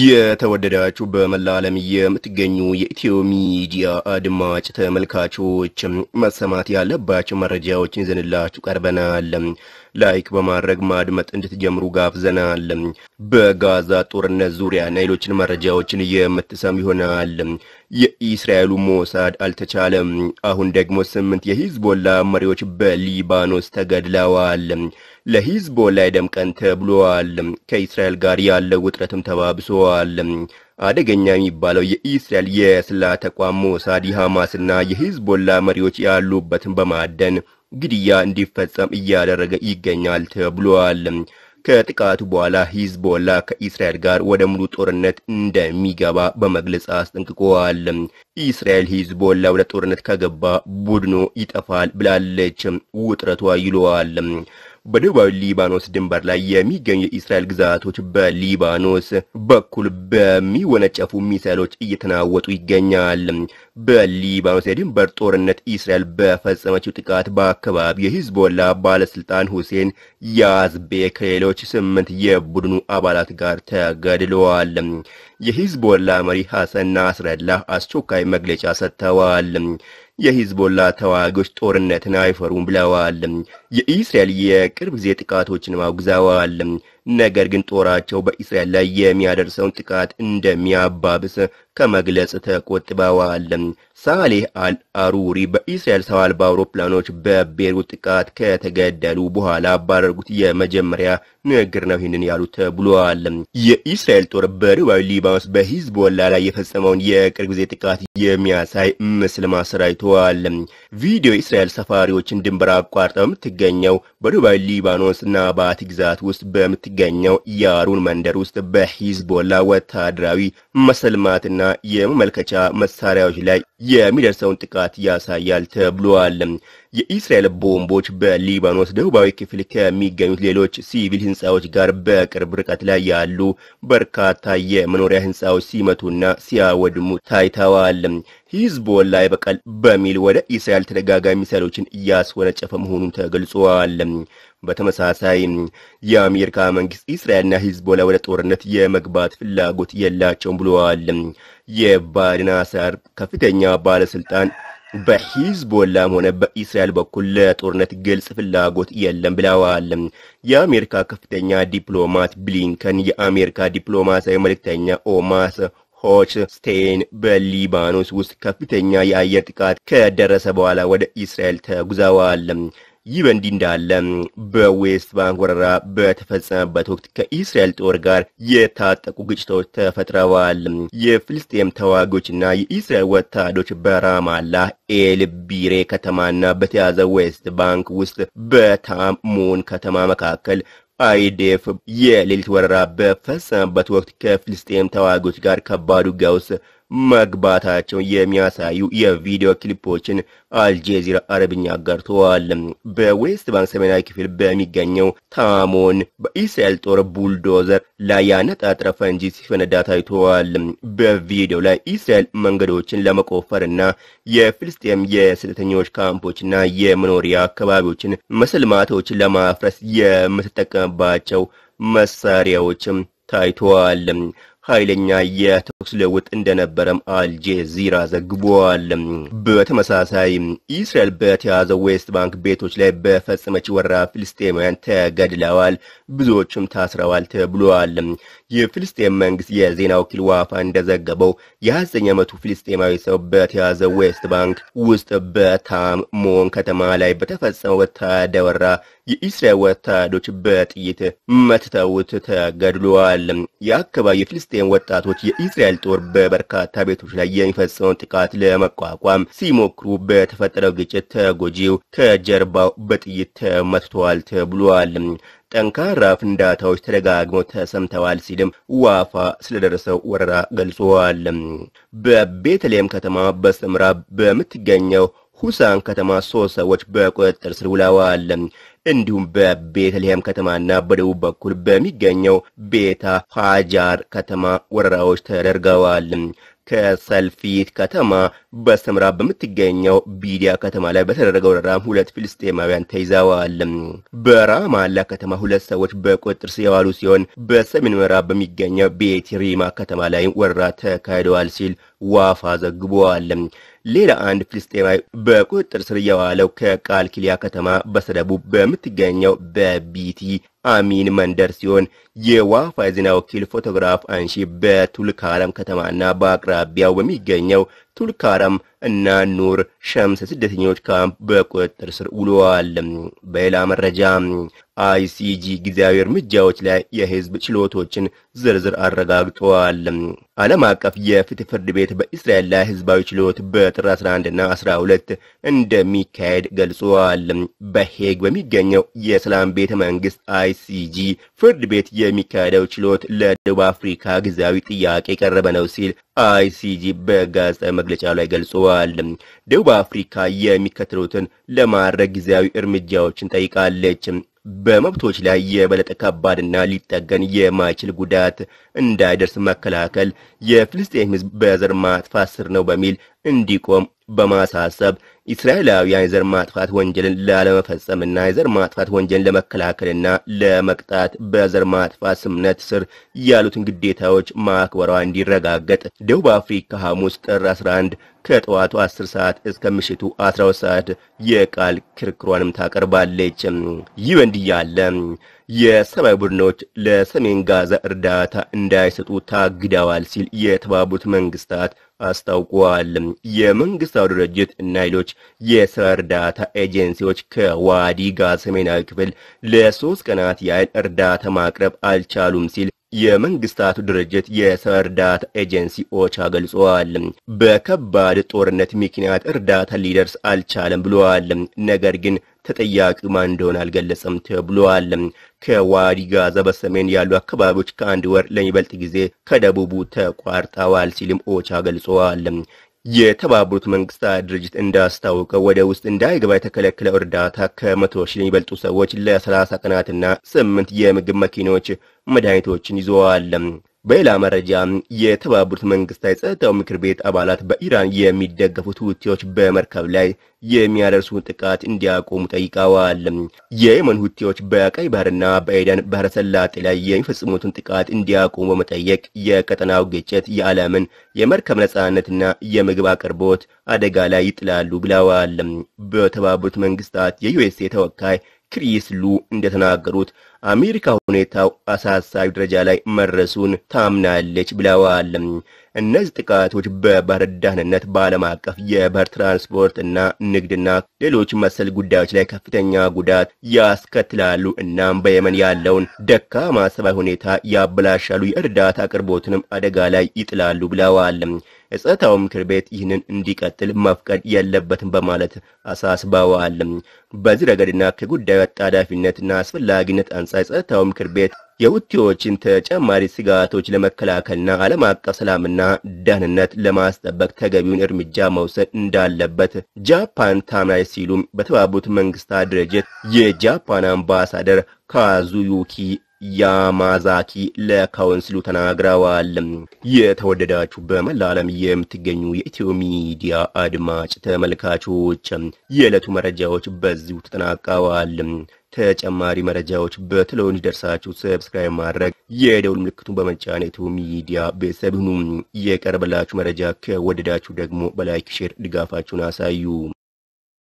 የተወደዳችሁ በመላ ዓለም የምትገኙ የኢትዮ ሚዲያ አድማጭ ተመልካቾች መሰማት ያለባቸው መረጃዎችን ይዘንላችሁ ቀርበናል። ላይክ በማድረግ ማድመጥ እንድትጀምሩ ጋብዘናል። በጋዛ ጦርነት ዙሪያ ሌሎችን መረጃዎችን የምትሰም ይሆናል። የኢስራኤሉ ሞሳድ አልተቻለም። አሁን ደግሞ ስምንት የሂዝቦላ መሪዎች በሊባኖስ ተገድለዋል። ለሂዝቦላ የደም ተብሏል። ከእስራኤል ጋር ያለው ውጥረትም ተባብሷል። አደገኛ የሚባለው የኢስራኤል የስላ ተቋም ሞሳድ የሐማስና የሂዝቦላ መሪዎች ያሉበትን በማደን ግድያ እንዲፈጸም እያደረገ ይገኛል ተብሏል። ከጥቃቱ በኋላ ሂዝቦላ ከእስራኤል ጋር ወደ ሙሉ ጦርነት እንደሚገባ በመግለጽ አስጠንቅቋል። እስራኤል ሂዝቦላ ወደ ጦርነት ከገባ ቡድኑ ይጠፋል ብላለች። ውጥረቷ ይለዋል። በደቡባዊ ሊባኖስ ድንበር ላይ የሚገኙ የእስራኤል ግዛቶች በሊባኖስ በኩል በሚወነጨፉ ሚሳይሎች እየተናወጡ ይገኛል። በሊባኖስ የድንበር ጦርነት እስራኤል በፈጸመችው ጥቃት በአካባቢው የሂዝቦላ ባለስልጣን ሁሴን ያዝቤ ከሌሎች ስምንት የቡድኑ አባላት ጋር ተገድለዋል። የሂዝቦላ መሪ ሐሰን ናስረላህ አስቸኳይ መግለጫ ሰጥተዋል። የሂዝቦላ ተዋጊዎች ጦርነትን አይፈሩም ብለዋል። የእስራኤል የቅርብ ጊዜ ጥቃቶችን አውግዘዋል። ነገር ግን ጦራቸው በእስራኤል ላይ የሚያደርሰውን ጥቃት እንደሚያባብስ ከመግለጽ ተቆጥበዋል። ሳሌህ አል አሩሪ በእስራኤል ሰው አልባ አውሮፕላኖች በቤሩት ጥቃት ከተገደሉ በኋላ ባደረጉት የመጀመሪያ ንግግር ነው ይህንን ያሉት ተብሏል። የእስራኤል ጦር በደቡባዊ ሊባኖስ በሂዝቦላ ላይ የፈጸመውን የቅርብ ጊዜ ጥቃት የሚያሳይ ምስል ማሰራጭተዋል። ቪዲዮ የእስራኤል ሰፋሪዎችን ድንበር አቋርጠ በምትገኘው በደቡባዊ ሊባኖስ ናባት ግዛት ውስጥ በምትገኘው ያሩን መንደር ውስጥ በሂዝቦላ ወታደራዊ መሰልማትና የመመልከቻ መሳሪያዎች ላይ የሚደርሰውን ጥቃት ያሳያል ተብሏል። የኢስራኤል ቦምቦች በሊባኖስ ደቡባዊ ክፍል ከሚገኙት ሌሎች ሲቪል ህንፃዎች ጋር በቅርብ ርቀት ላይ ያሉ በርካታ የመኖሪያ ህንፃዎች ሲመቱና ሲያወድሙ ታይተዋል። ሂዝቦላ በቀል በሚል ወደ ኢስራኤል ተደጋጋሚ ሚሳይሎችን እያስወነጨፈ መሆኑን ተገልጿል። በተመሳሳይ የአሜሪካ መንግስት እስራኤልና ሂዝቦላ ወደ ጦርነት የመግባት ፍላጎት የላቸውም ብለዋል። የባድን አሳር ከፍተኛ ባለስልጣን በሂዝቦላም ሆነ በእስራኤል በኩል ለጦርነት ግልጽ ፍላጎት የለም ብለዋል። የአሜሪካ ከፍተኛ ዲፕሎማት ብሊንከን የአሜሪካ ዲፕሎማሲያዊ መልእክተኛ ኦማስ ስቴን በሊባኖስ ውስጥ ከፍተኛ የአየር ጥቃት ከደረሰ በኋላ ወደ እስራኤል ተጉዘዋል። ይህ በእንዲህ እንዳለ በዌስት ባንክ ወረራ በተፈጸመበት ወቅት ከእስራኤል ጦር ጋር የታጠቁ ግጭቶች ተፈጥረዋል። የፍልስጤም ተዋጊዎችና የእስራኤል ወታደሮች በራማላ ኤልቢሬ ከተማና በተያዘ ዌስት ባንክ ውስጥ በታሙን ከተማ መካከል አይዴፍ የሌሊት ወረራ በፈጸመበት ወቅት ከፍልስጤም ተዋጊዎች ጋር ከባዱ ውስጥ መግባታቸው የሚያሳዩ የቪዲዮ ክሊፖችን አልጄዚራ አረብኛ አጋርተዋል። በዌስት ባንክ ሰሜናዊ ክፍል በሚገኘው ታሞን በኢስራኤል ጦር ቡልዶዘር ላይ ያነጣጠረ ፈንጂ ሲፈነዳ ታይተዋል። በቪዲዮ ላይ ኢስራኤል መንገዶችን ለመቆፈርና የፍልስጤም የስደተኞች ካምፖችና የመኖሪያ አካባቢዎችን መሰልማቶችን ለማፍረስ የምትጠቀምባቸው መሳሪያዎችም ታይተዋል። ኃይለኛ የተኩስ ልውውጥ እንደነበረም አልጄዚራ ዘግቧል። በተመሳሳይ እስራኤል በተያዘው ዌስት ባንክ ቤቶች ላይ በፈጸመች ወረራ ፍልስጤማውያን ተገድለዋል፣ ብዙዎቹም ታስረዋል ተብሏል። የፍልስጤም መንግስት የዜና ወኪል ዋፋ እንደዘገበው የ29 ዓመቱ ፍልስጤማዊ ሰው በተያዘ ዌስት ባንክ ውስጥ ሞን ከተማ ላይ በተፈጸመ ወታደወራ የእስራኤል ወታደሮች በጥይት መትተውት ተገድሏል። የአካባቢ የፍልስጤም ወጣቶች የእስራኤል ጦር በበርካታ ቤቶች ላይ የሚፈጸመውን ጥቃት ለመቋቋም ሲሞክሩ በተፈጠረው ግጭት ተጎጂው ከጀርባው በጥይት ተመትቷል ተብሏል። ጠንካራ ፍንዳታዎች ተደጋግመው ተሰምተዋል ሲልም ዋፋ ስለደረሰው ወረራ ገልጿል። በቤተልሔም ከተማ በስተምዕራብ በምትገኘው ሁሳን ከተማ ሶስት ሰዎች በቁጥጥር ስር ውለዋል። እንዲሁም በቤተልሔም ከተማና በደቡብ በኩል በሚገኘው ቤታ ሀጃር ከተማ ወረራዎች ተደርገዋል። ከሰልፊት ከተማ በስተምዕራብ በምትገኘው ቢዲያ ከተማ ላይ በተደረገው ወረራም ሁለት ፊልስጤማውያን ተይዘዋል። በራማላ ከተማ ሁለት ሰዎች በቁጥጥር ስር የዋሉ ሲሆን በሰሜን ምዕራብ በሚገኘው ቤት ሪማ ከተማ ላይ ወረራ ተካሂደዋል ሲል ዋፋ ዘግቧል። ሌላ አንድ ፊልስጤማዊ በቁጥጥር ስር የዋለው ከቃልኪሊያ ከተማ በስተደቡብ በምትገኘው በቢቲ አሚን መንደር ሲሆን የዋፋ የዜና ወኪል ፎቶግራፍ አንሺ በቱልካረም ከተማና በአቅራቢያው በሚገኘው ቱልካረም እና ኑር ሸምስ ስደተኞች ካምፕ በቁጥጥር ስር ውለዋል። በሌላ መረጃ አይሲጂ ጊዜያዊ እርምጃዎች ላይ የህዝብ ችሎቶችን ዝርዝር አረጋግጠዋል። ዓለም አቀፍ የፍትህ ፍርድ ቤት በእስራኤል ላይ ህዝባዊ ችሎት በጥር 11 እና 12 እንደሚካሄድ ገልጿል። በሄግ በሚገኘው የሰላም ቤተ መንግስት አይሲጂ ፍርድ ቤት የሚካሄደው ችሎት ለደቡብ አፍሪካ ጊዜያዊ ጥያቄ የቀረበ ነው ሲል አይሲጂ በጋዜጣዊ መግለጫ ላይ ገልጸዋል። ደቡብ አፍሪካ የሚከተሉትን ለማድረግ ጊዜያዊ እርምጃዎችን ጠይቃለች። በመብቶች ላይ የበለጠ ከባድና ሊጠገን የማይችል ጉዳት እንዳይደርስ መከላከል፣ የፍልስጤም ህዝብ በዘር ማጥፋት ስር ነው በሚል እንዲቆም በማሳሰብ እስራኤላውያን የዘር ማጥፋት ወንጀልን ላለመፈጸምና የዘር ማጥፋት ወንጀልን ለመከላከልና ለመቅጣት በዘር ማጥፋት ስምነት ስር ያሉትን ግዴታዎች ማክበሯ እንዲረጋገጥ ደቡብ አፍሪካ ሐሙስ ጥር 11 ከጠዋቱ 10 ሰዓት እስከ ምሽቱ 12 ሰዓት የቃል ክርክሯንም ታቀርባለች። ይህ በእንዲህ ያለ የሰብአዊ ቡድኖች ለሰሜን ጋዛ እርዳታ እንዳይሰጡ ታግደዋል ሲል የተባበሩት መንግስታት አስታውቋል። የመንግስታው ድርጅት እና ሌሎች የስራ እርዳታ ኤጀንሲዎች ከዋዲ ጋር ሰሜናዊ ክፍል ለሶስት ቀናት ያህል እርዳታ ማቅረብ አልቻሉም ሲል የመንግስታቱ ድርጅት የሰው እርዳታ ኤጀንሲ ኦቻ ገልጿል። በከባድ ጦርነት ምክንያት እርዳታ ሊደርስ አልቻለም ብለዋል። ነገር ግን ተጠያቂው ማን እንደሆነ አልገለጸም ተብሏል። ከዋዲ ጋዛ በሰሜን ያሉ አካባቢዎች ከአንድ ወር ለሚበልጥ ጊዜ ከደቡቡ ተቋርጠዋል ሲልም ኦቻ ገልጸዋል። የተባበሩት መንግስታት ድርጅት እንዳስታወቀው ወደ ውስጥ እንዳይገባ የተከለከለው እርዳታ ከመቶ ሺህ ለሚበልጡ ሰዎች ለሰላሳ ቀናትና ስምንት የምግብ መኪኖች መድኃኒቶችን ይዘዋል። በሌላ መረጃ የተባበሩት መንግስታት የጸጥታው ምክር ቤት አባላት በኢራን የሚደገፉት ሁቲዎች በመርከብ ላይ የሚያደርሱ ጥቃት እንዲያቆሙ ጠይቀዋል። የየመን ሁቲዎች በቀይ ባህርና በኤደን ባህረ ሰላጤ ላይ የሚፈጽሙትን ጥቃት እንዲያቆሙ በመጠየቅ የቀጠናው ግጭት የዓለምን የመርከብ ነጻነትና የምግብ አቅርቦት አደጋ ላይ ይጥላሉ ብለዋል። በተባበሩት መንግስታት የዩኤስኤ ተወካይ ክሪስ ሉ እንደተናገሩት አሜሪካ ሁኔታው አሳሳቢ ደረጃ ላይ መድረሱን ታምናለች ብለዋል። እነዚህ ጥቃቶች በባህር ዳህንነት፣ በዓለም አቀፍ የባህር ትራንስፖርት እና ንግድና ሌሎች መሰል ጉዳዮች ላይ ከፍተኛ ጉዳት ያስከትላሉ። እናም በየመን ያለውን ደካማ ሰብዓዊ ሁኔታ ያበላሻሉ፣ የእርዳታ አቅርቦትንም አደጋ ላይ ይጥላሉ ብለዋል። የጸጥታው ምክር ቤት ይህንን እንዲቀጥል መፍቀድ የለበትም በማለት አሳስበዋል። በዚህ ረገድና ከጉዳዩ አጣዳፊነትና አስፈላጊነት አንጻር የጸጥታው ምክር ቤት የሁቲዎችን ተጨማሪ ስጋቶች ለመከላከልና ዓለም አቀፍ ሰላምና ደህንነት ለማስጠበቅ ተገቢውን እርምጃ መውሰድ እንዳለበት ጃፓን ታምናለች ሲሉም በተባበሩት መንግስታት ድርጅት የጃፓን አምባሳደር ካዙዩኪ ያማዛኪ ለካውንስሉ ተናግረዋል። የተወደዳችሁ በመላ ዓለም የምትገኙ የኢትዮ ሚዲያ አድማጭ ተመልካቾች የዕለቱ መረጃዎች በዚሁ ተጠናቀዋል። ተጨማሪ መረጃዎች በቶሎ እንዲደርሳችሁ ሰብስክራይብ ማድረግ፣ የደውል ምልክቱን በመጫን የኢትዮ ሚዲያ ቤተሰብ ሁኑ። የቀረበላችሁ መረጃ ከወደዳችሁ ደግሞ በላይክ ሼር ድጋፋችሁን አሳዩ።